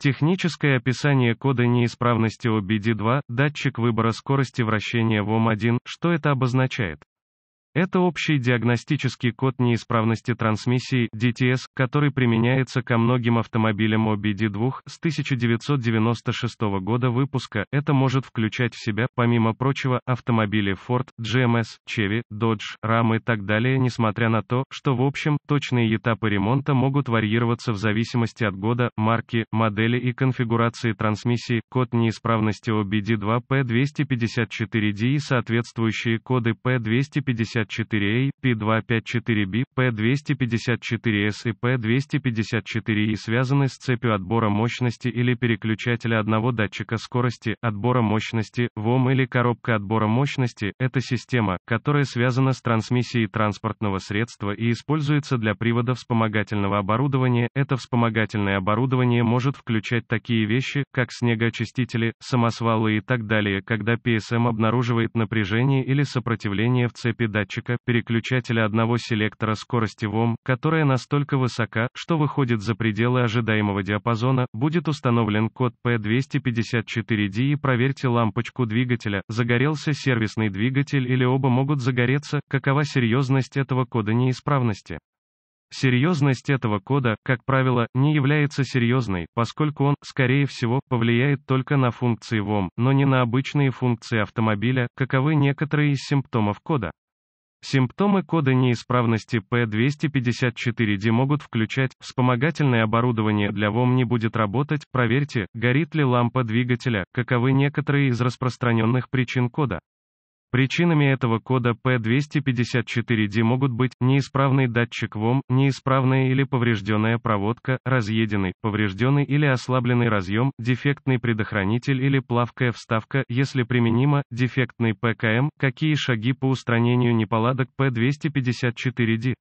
Техническое описание кода неисправности OBD2, датчик выбора скорости вращения в OM1, что это обозначает? Это общий диагностический код неисправности трансмиссии DTS, который применяется ко многим автомобилям OBD2 с 1996 года выпуска. Это может включать в себя, помимо прочего, автомобили Ford, GMS, эм Chevy, Dodge, RAM и так далее, несмотря на то, что в общем, точные этапы ремонта могут варьироваться в зависимости от года, марки, модели и конфигурации трансмиссии. Код неисправности OBD2 P254D и соответствующие коды p 250 P254A, P254B, P254S и P254 и связаны с цепью отбора мощности или переключателя одного датчика скорости, отбора мощности, ВОМ или коробка отбора мощности, это система, которая связана с трансмиссией транспортного средства и используется для привода вспомогательного оборудования. Это вспомогательное оборудование может включать такие вещи, как снегоочистители, самосвалы и так далее, когда PSM обнаруживает напряжение или сопротивление в цепи датчиков датчика, переключателя одного селектора скорости ВОМ, которая настолько высока, что выходит за пределы ожидаемого диапазона, будет установлен код P254D и проверьте лампочку двигателя, загорелся сервисный двигатель или оба могут загореться, какова серьезность этого кода неисправности. Серьезность этого кода, как правило, не является серьезной, поскольку он, скорее всего, повлияет только на функции ВОМ, но не на обычные функции автомобиля, каковы некоторые из симптомов кода. Симптомы кода неисправности P254D могут включать вспомогательное оборудование для ВОМ не будет работать, проверьте, горит ли лампа двигателя, каковы некоторые из распространенных причин кода. Причинами этого кода P254D могут быть неисправный датчик ВОМ, неисправная или поврежденная проводка, разъеденный, поврежденный или ослабленный разъем, дефектный предохранитель или плавкая вставка, если применимо, дефектный ПКМ, какие шаги по устранению неполадок P254D.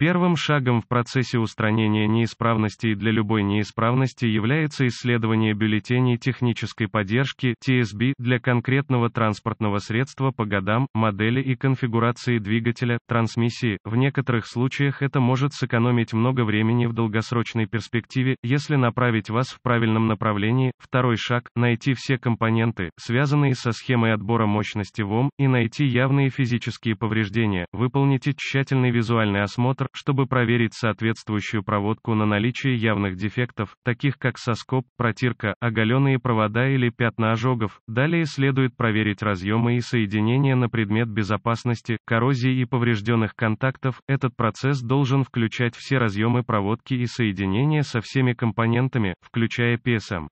Первым шагом в процессе устранения неисправностей для любой неисправности является исследование бюллетеней технической поддержки TSB для конкретного транспортного средства по годам, модели и конфигурации двигателя, трансмиссии. В некоторых случаях это может сэкономить много времени в долгосрочной перспективе, если направить вас в правильном направлении. Второй шаг – найти все компоненты, связанные со схемой отбора мощности ВОМ, и найти явные физические повреждения. Выполните тщательный визуальный осмотр, чтобы проверить соответствующую проводку на наличие явных дефектов, таких как соскоб, протирка, оголенные провода или пятна ожогов. Далее следует проверить разъемы и соединения на предмет безопасности, коррозии и поврежденных контактов. Этот процесс должен включать все разъемы проводки и соединения со всеми компонентами, включая PSM.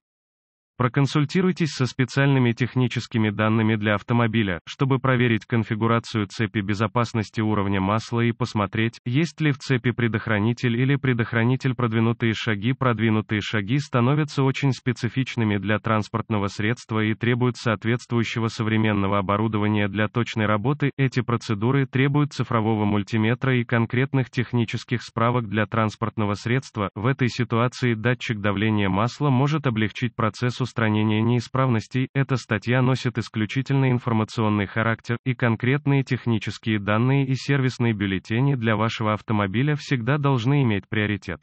Проконсультируйтесь со специальными техническими данными для автомобиля, чтобы проверить конфигурацию цепи безопасности уровня масла и посмотреть, есть ли в цепи предохранитель или предохранитель продвинутые шаги. Продвинутые шаги становятся очень специфичными для транспортного средства и требуют соответствующего современного оборудования для точной работы. Эти процедуры требуют цифрового мультиметра и конкретных технических справок для транспортного средства. В этой ситуации датчик давления масла может облегчить процессу устранения неисправностей, эта статья носит исключительно информационный характер, и конкретные технические данные и сервисные бюллетени для вашего автомобиля всегда должны иметь приоритет.